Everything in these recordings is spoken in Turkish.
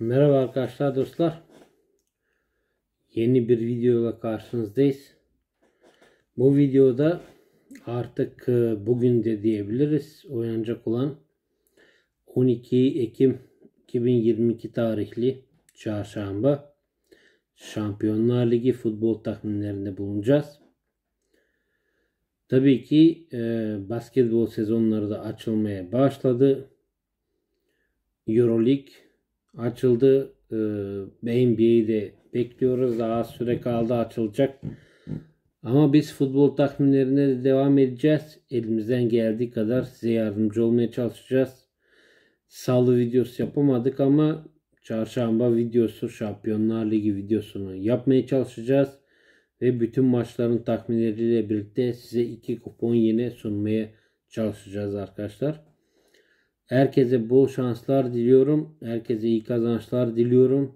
Merhaba arkadaşlar dostlar. Yeni bir videoyla karşınızdayız. Bu videoda artık e, bugün de diyebiliriz oynanacak olan 12 Ekim 2022 tarihli çarşamba Şampiyonlar Ligi futbol takvimlerinde bulunacağız. Tabii ki e, basketbol sezonları da açılmaya başladı. Euroleague açıldı. E, NBA'yi bekliyoruz. Daha az süre kaldı açılacak. Ama biz futbol tahminlerine de devam edeceğiz. Elimizden geldiği kadar size yardımcı olmaya çalışacağız. Salı videosu yapamadık ama çarşamba videosu, Şampiyonlar Ligi videosunu yapmaya çalışacağız. Ve bütün maçların tahminleriyle birlikte size iki kupon yine sunmaya çalışacağız arkadaşlar. Herkese bol şanslar diliyorum. Herkese iyi kazançlar diliyorum.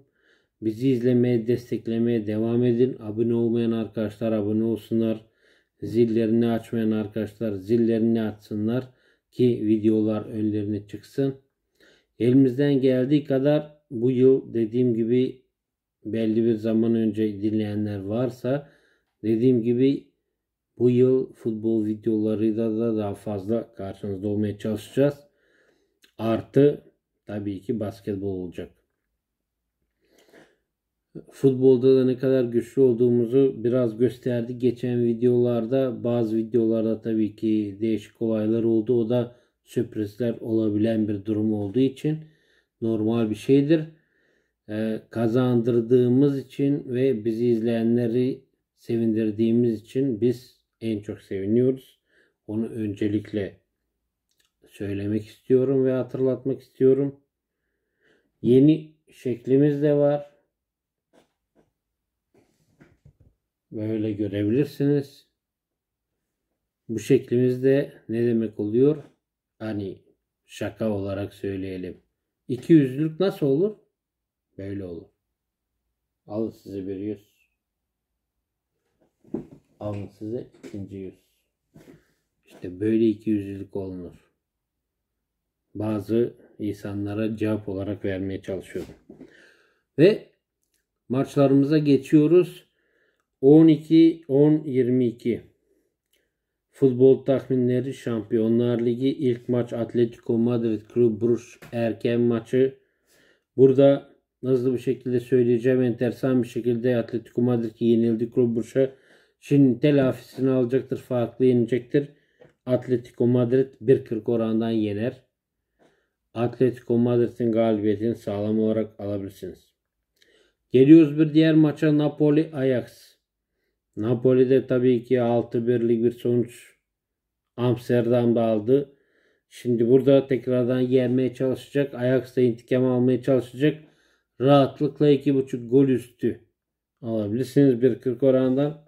Bizi izlemeye, desteklemeye devam edin. Abone olmayan arkadaşlar abone olsunlar. Zillerini açmayan arkadaşlar zillerini açsınlar ki videolar önlerine çıksın. Elimizden geldiği kadar bu yıl dediğim gibi belli bir zaman önce dinleyenler varsa dediğim gibi bu yıl futbol videolarıyla da daha fazla karşınızda olmaya çalışacağız. Artı tabii ki basketbol olacak. Futbolda da ne kadar güçlü olduğumuzu biraz gösterdi. Geçen videolarda bazı videolarda tabii ki değişik olaylar oldu. O da sürprizler olabilen bir durum olduğu için normal bir şeydir. Ee, kazandırdığımız için ve bizi izleyenleri sevindirdiğimiz için biz en çok seviniyoruz. Onu öncelikle söylemek istiyorum ve hatırlatmak istiyorum. Yeni şeklimiz de var. Böyle görebilirsiniz. Bu şeklimizde ne demek oluyor? Hani şaka olarak söyleyelim. İki yüzlük nasıl olur? Böyle olur. Alın size bir yüz. Alın size ikinci yüz. İşte böyle iki yüzlülük olunur bazı insanlara cevap olarak vermeye çalışıyorum. Ve maçlarımıza geçiyoruz. 12-10-22 Futbol tahminleri Şampiyonlar Ligi ilk maç Atletico Madrid Club Brugge erken maçı. Burada hızlı bir şekilde söyleyeceğim. Enteresan bir şekilde Atletico Madrid yenildi Club Brugge'a. Şimdi telafisini alacaktır. Farklı yenecektir. Atletico Madrid 1.40 oranından yener. Atletico Madrid'in galibiyetini sağlam olarak alabilirsiniz. Geliyoruz bir diğer maça Napoli Ajax. Napoli de tabii ki 6-1'lik bir sonuç Amsterdam'da aldı. Şimdi burada tekrardan yenmeye çalışacak. Ajax'ta intikam almaya çalışacak. Rahatlıkla 2.5 gol üstü alabilirsiniz 1.40 orandan.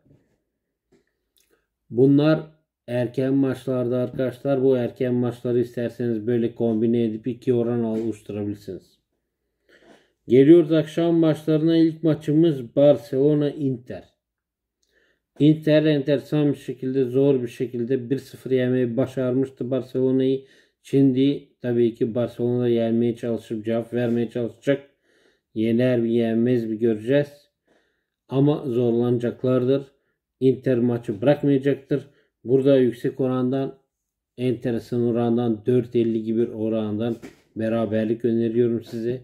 Bunlar erken maçlarda arkadaşlar bu erken maçları isterseniz böyle kombine edip iki oran oluşturabilirsiniz. Geliyoruz akşam maçlarına ilk maçımız Barcelona Inter. Inter enteresan bir şekilde zor bir şekilde 1-0 yemeyi başarmıştı Barcelona'yı. Şimdi tabii ki Barcelona'da yenmeye çalışıp cevap vermeye çalışacak. Yener mi yenmez mi göreceğiz. Ama zorlanacaklardır. Inter maçı bırakmayacaktır. Burada yüksek orandan enteresan orandan 4.50 gibi bir orandan beraberlik öneriyorum size.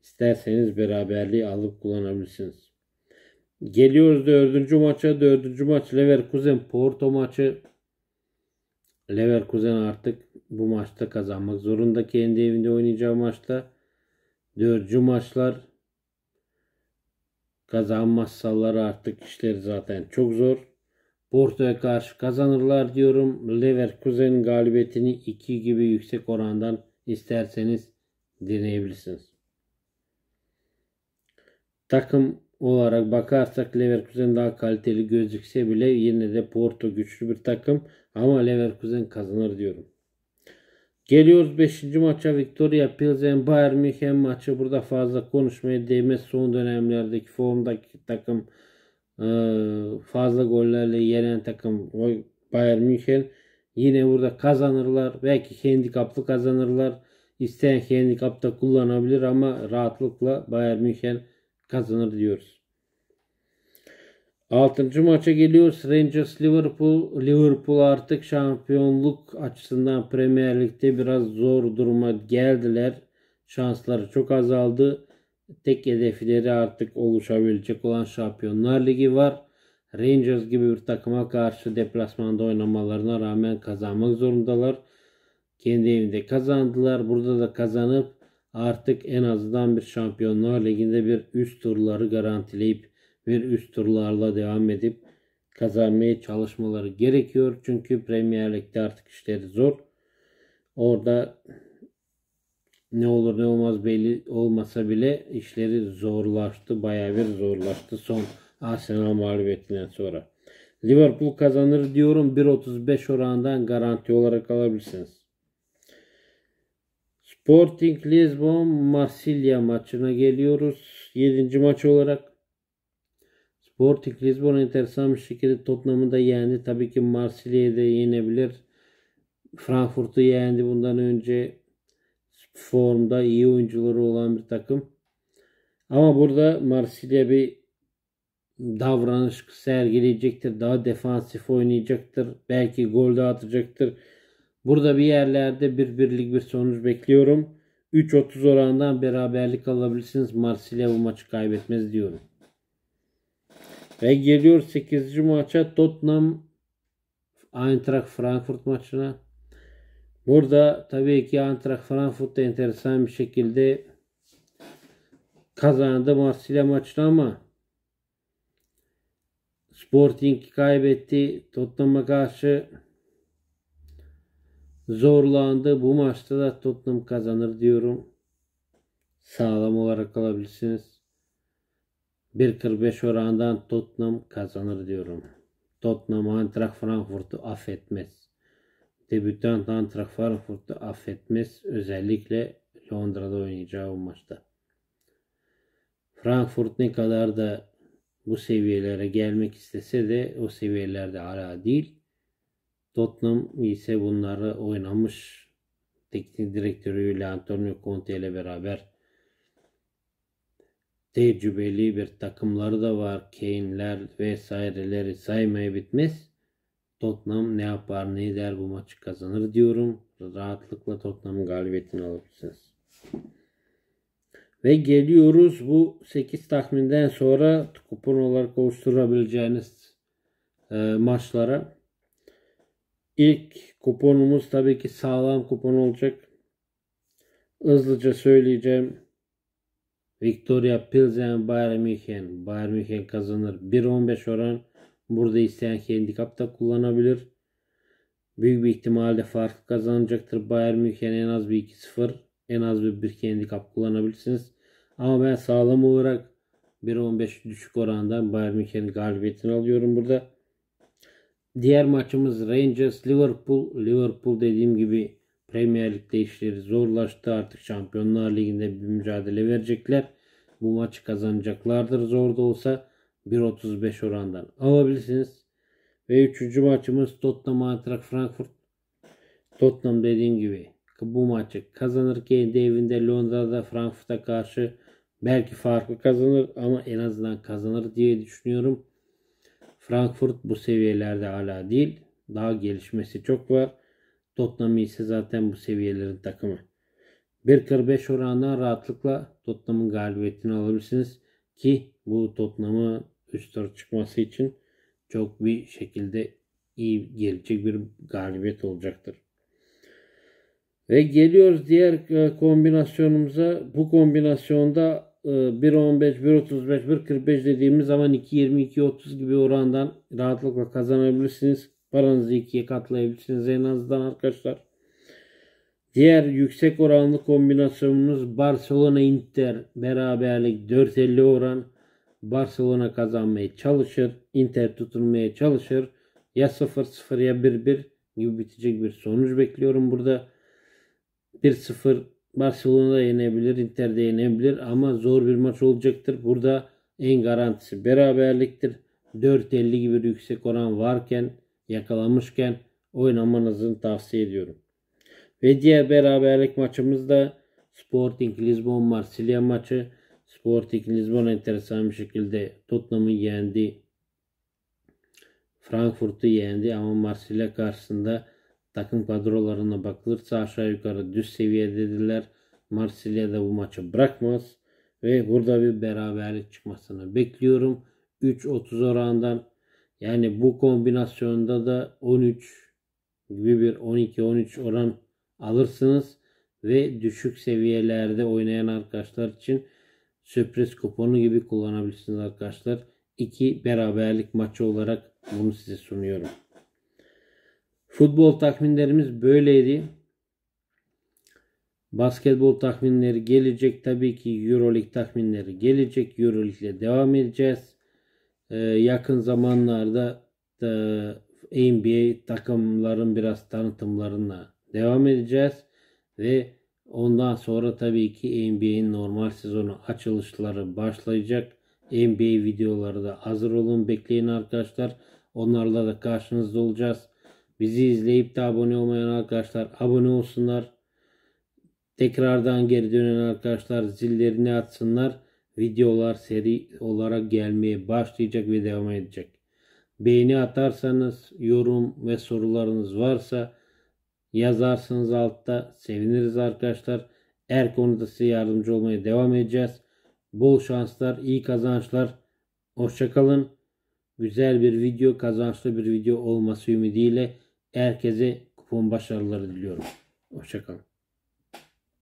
İsterseniz beraberliği alıp kullanabilirsiniz. Geliyoruz dördüncü maça. Dördüncü maç Leverkusen Porto maçı. Leverkusen artık bu maçta kazanmak zorunda. Kendi evinde oynayacağı maçta. Dördüncü maçlar kazanmazsalar artık işleri zaten çok zor. Porto'ya karşı kazanırlar diyorum. Leverkusen galibiyetini 2 gibi yüksek orandan isterseniz deneyebilirsiniz. Takım olarak bakarsak Leverkusen daha kaliteli gözükse bile yine de Porto güçlü bir takım ama Leverkusen kazanır diyorum. Geliyoruz 5. maça Victoria Pilsen Bayern München maçı burada fazla konuşmaya değmez son dönemlerdeki formdaki takım ee, fazla gollerle yenen takım Bayern München. Yine burada kazanırlar. Belki handikaplı kazanırlar. İsteyen handikapta kullanabilir ama rahatlıkla Bayern München kazanır diyoruz. Altıncı maça geliyoruz. Rangers Liverpool. Liverpool artık şampiyonluk açısından Premier Lig'de biraz zor duruma geldiler. Şansları çok azaldı tek hedefleri artık oluşabilecek olan Şampiyonlar Ligi var. Rangers gibi bir takıma karşı deplasmanda oynamalarına rağmen kazanmak zorundalar. Kendi evinde kazandılar. Burada da kazanıp artık en azından bir Şampiyonlar Ligi'nde bir üst turları garantileyip bir üst turlarla devam edip kazanmaya çalışmaları gerekiyor. Çünkü Premier Lig'de artık işleri zor. Orada ne olur ne olmaz belli olmasa bile işleri zorlaştı. Bayağı bir zorlaştı son Arsenal mağlubiyetinden sonra. Liverpool kazanır diyorum. 1.35 oranından garanti olarak alabilirsiniz. Sporting Lisbon Marsilya maçına geliyoruz. 7. maç olarak. Sporting Lisbon enteresan bir şekilde Tottenham'ı da yendi. Tabii ki Marsilya'yı da yenebilir. Frankfurt'u yendi bundan önce formda iyi oyuncuları olan bir takım. Ama burada Marsilya bir davranış sergileyecektir. Daha defansif oynayacaktır. Belki gol de atacaktır. Burada bir yerlerde bir birlik bir sonuç bekliyorum. 3 3.30 oranından beraberlik alabilirsiniz. Marsilya bu maçı kaybetmez diyorum. Ve geliyor 8. maça Tottenham Eintracht Frankfurt maçına. Burada tabii ki Antrak Frankfurt da enteresan bir şekilde kazandı Marsilya maçını ama Sporting kaybetti. Tottenham'a karşı zorlandı. Bu maçta da Tottenham kazanır diyorum. Sağlam olarak alabilirsiniz. 1.45 orandan Tottenham kazanır diyorum. Tottenham Eintracht Frankfurt'u affetmez. Debütant Antrak Frankfurt'u affetmez özellikle Londra'da oynayacağı o maçta. Frankfurt ne kadar da bu seviyelere gelmek istese de o seviyelerde hala değil. Tottenham ise bunları oynamış teknik direktörüyle Antonio Conte ile beraber tecrübeli bir takımları da var. Kane'ler vesaireleri saymaya bitmez. Tottenham ne yapar ne eder bu maçı kazanır diyorum. Rahatlıkla Tottenham'ın galibiyetini alabilirsiniz. Ve geliyoruz bu 8 tahminden sonra kupon olarak oluşturabileceğiniz e, maçlara. İlk kuponumuz tabii ki sağlam kupon olacak. Hızlıca söyleyeceğim. Victoria Pilsen Bayern München. Bayern München kazanır. 1.15 oran Burada isteyen handikap da kullanabilir. Büyük bir ihtimalle fark kazanacaktır. Bayern Münih'e en az bir 2-0 en az bir 1 handikap kullanabilirsiniz. Ama ben sağlam olarak 1.15 düşük oranda Bayern Münih'in galibiyetini alıyorum burada. Diğer maçımız Rangers Liverpool. Liverpool dediğim gibi Premier Lig'de işleri zorlaştı. Artık Şampiyonlar Ligi'nde bir mücadele verecekler. Bu maçı kazanacaklardır zor da olsa. 1.35 orandan alabilirsiniz. Ve üçüncü maçımız Tottenham Antrak Frankfurt. Tottenham dediğim gibi bu maçı kazanır. ki evinde Londra'da Frankfurt'a karşı belki farklı kazanır ama en azından kazanır diye düşünüyorum. Frankfurt bu seviyelerde hala değil. Daha gelişmesi çok var. Tottenham ise zaten bu seviyelerin takımı. 1.45 oranından rahatlıkla Tottenham'ın galibiyetini alabilirsiniz. Ki bu Tottenham'ı üstler çıkması için çok bir şekilde iyi gelecek bir galibiyet olacaktır. Ve geliyoruz diğer e, kombinasyonumuza. Bu kombinasyonda 1.15, 1.35, 1.45 dediğimiz zaman 2.22-30 gibi orandan rahatlıkla kazanabilirsiniz. Paranızı ikiye katlayabilirsiniz en azından arkadaşlar. Diğer yüksek oranlı kombinasyonumuz Barcelona Inter beraberlik 4.50 oran. Barcelona kazanmaya çalışır. Inter tutulmaya çalışır. Ya 0-0 ya 1-1 gibi bitecek bir sonuç bekliyorum burada. 1-0 Barcelona'da yenebilir, Inter'de yenebilir ama zor bir maç olacaktır. Burada en garantisi beraberliktir. 4-50 gibi yüksek oran varken yakalamışken oynamanızı tavsiye ediyorum. Ve diğer beraberlik maçımız da Sporting Lisbon Marsilya maçı. Sporting Lisbon enteresan bir şekilde Tottenham'ı yendi. Frankfurt'u yendi ama Marsilya karşısında takım kadrolarına bakılırsa aşağı yukarı düz seviyedediler. Marsilya da bu maçı bırakmaz ve burada bir beraberlik çıkmasını bekliyorum. 3 3.30 orandan yani bu kombinasyonda da 13 gibi bir 12-13 oran alırsınız ve düşük seviyelerde oynayan arkadaşlar için sürpriz kuponu gibi kullanabilirsiniz arkadaşlar. İki beraberlik maçı olarak bunu size sunuyorum. Futbol takvimlerimiz böyleydi. Basketbol takvimleri gelecek. Tabii ki Euroleague takvimleri gelecek. Euroleague ile devam edeceğiz. Ee, yakın zamanlarda e, NBA takımların biraz tanıtımlarına devam edeceğiz. Ve Ondan sonra tabii ki NBA'in normal sezonu açılışları başlayacak. NBA videoları da hazır olun bekleyin arkadaşlar. Onlarla da karşınızda olacağız. Bizi izleyip de abone olmayan arkadaşlar abone olsunlar. Tekrardan geri dönen arkadaşlar zillerini atsınlar. Videolar seri olarak gelmeye başlayacak ve devam edecek. Beğeni atarsanız, yorum ve sorularınız varsa yazarsınız altta. Seviniriz arkadaşlar. Her konuda size yardımcı olmaya devam edeceğiz. Bol şanslar, iyi kazançlar. Hoşçakalın. Güzel bir video, kazançlı bir video olması ümidiyle herkese kupon başarıları diliyorum. Hoşçakalın.